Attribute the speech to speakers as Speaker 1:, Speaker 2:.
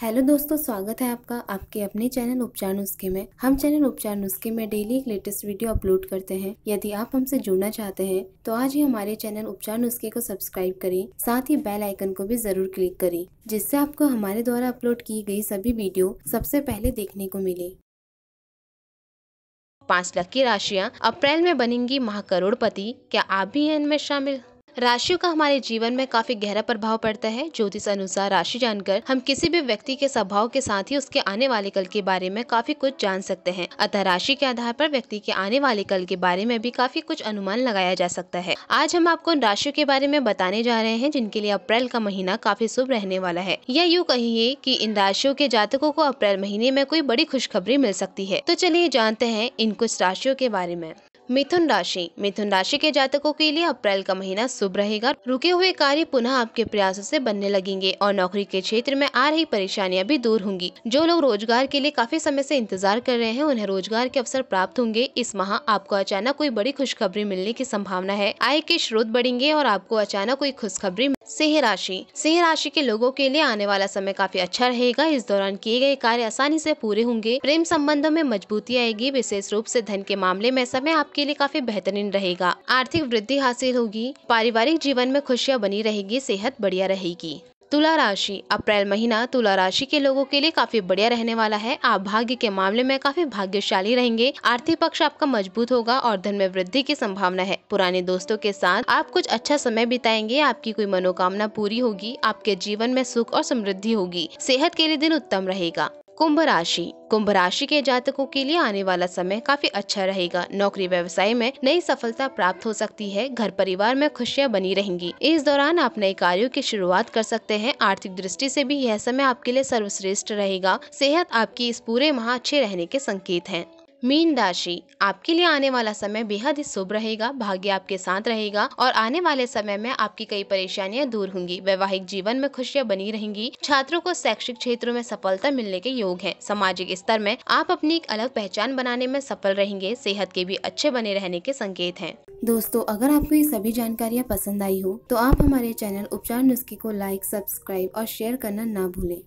Speaker 1: hello दोस्तों स्वागत है आपका आपके अपने चैनल उपचार नुस्खे में हम चैनल उपचार नुस्खे में डेली एक लेटेस्ट वीडियो अपलोड करते हैं यदि आप हमसे जुड़ना चाहते हैं तो आज ही हमारे चैनल उपचार नुस्खे को सब्सक्राइब करें साथ ही बेल आइकन को भी जरूर क्लिक करें जिससे आपको हमारे द्वारा अपलोड की गई सभी वीडियो सबसे पहले देखने को मिले पाँच लाख की राशियाँ अप्रैल में बनेंगी महाकरोड़पति क्या आप भी हैं इनमें शामिल राशियों का हमारे जीवन में काफी गहरा प्रभाव पड़ता है ज्योतिष अनुसार राशि जानकर हम किसी भी व्यक्ति के स्वभाव के साथ ही उसके आने वाले कल के बारे में काफी कुछ जान सकते हैं अतः राशि के आधार पर व्यक्ति के आने वाले कल के बारे में भी काफी कुछ अनुमान लगाया जा सकता है आज हम आपको उन राशियों के बारे में बताने जा रहे हैं जिनके लिए अप्रैल का महीना काफी शुभ रहने वाला है या यूँ कहिए की इन राशियों के जातकों को अप्रैल महीने में कोई बड़ी खुशखबरी मिल सकती है तो चलिए जानते हैं इन कुछ राशियों के बारे में मिथुन राशि मिथुन राशि के जातकों के लिए अप्रैल का महीना शुभ रहेगा रुके हुए कार्य पुनः आपके प्रयासों से बनने लगेंगे और नौकरी के क्षेत्र में आ रही परेशानियां भी दूर होंगी जो लोग रोजगार के लिए काफी समय से इंतजार कर रहे हैं उन्हें रोजगार के अवसर प्राप्त होंगे इस माह आपको अचानक कोई बड़ी खुशखबरी मिलने की संभावना है आय के स्रोत बढ़ेंगे और आपको अचानक कोई खुशखबरी सिंह राशि सिंह राशि के लोगों के लिए आने वाला समय काफी अच्छा रहेगा इस दौरान किए गए कार्य आसानी से पूरे होंगे प्रेम संबंधों में मजबूती आएगी विशेष रूप से धन के मामले में समय आपके आपके लिए काफी बेहतरीन रहेगा आर्थिक वृद्धि हासिल होगी पारिवारिक जीवन में खुशियाँ बनी रहेगी सेहत बढ़िया रहेगी तुला राशि अप्रैल महीना तुला राशि के लोगों के लिए काफी बढ़िया रहने वाला है आप भाग्य के मामले में काफी भाग्यशाली रहेंगे आर्थिक पक्ष आपका मजबूत होगा और धन में वृद्धि की संभावना है पुराने दोस्तों के साथ आप कुछ अच्छा समय बिताएंगे आपकी कोई मनोकामना पूरी होगी आपके जीवन में सुख और समृद्धि होगी सेहत के लिए दिन उत्तम रहेगा कुंभ राशि कुंभ राशि के जातकों के लिए आने वाला समय काफी अच्छा रहेगा नौकरी व्यवसाय में नई सफलता प्राप्त हो सकती है घर परिवार में खुशियां बनी रहेंगी इस दौरान आप नए कार्यों की शुरुआत कर सकते हैं आर्थिक दृष्टि से भी यह समय आपके लिए सर्वश्रेष्ठ रहेगा सेहत आपकी इस पूरे माह अच्छे रहने के संकेत है मीन राशि आपके लिए आने वाला समय बेहद ही शुभ रहेगा भाग्य आपके साथ रहेगा और आने वाले समय में आपकी कई परेशानियां दूर होंगी वैवाहिक जीवन में खुशियां बनी रहेंगी छात्रों को शैक्षिक क्षेत्रों में सफलता मिलने के योग है सामाजिक स्तर में आप अपनी एक अलग पहचान बनाने में सफल रहेंगे सेहत के भी अच्छे बने रहने के संकेत है दोस्तों अगर आपको ये सभी जानकारियाँ पसंद आई हो तो आप हमारे चैनल उपचार नुस्खे को लाइक सब्सक्राइब और शेयर करना ना भूलें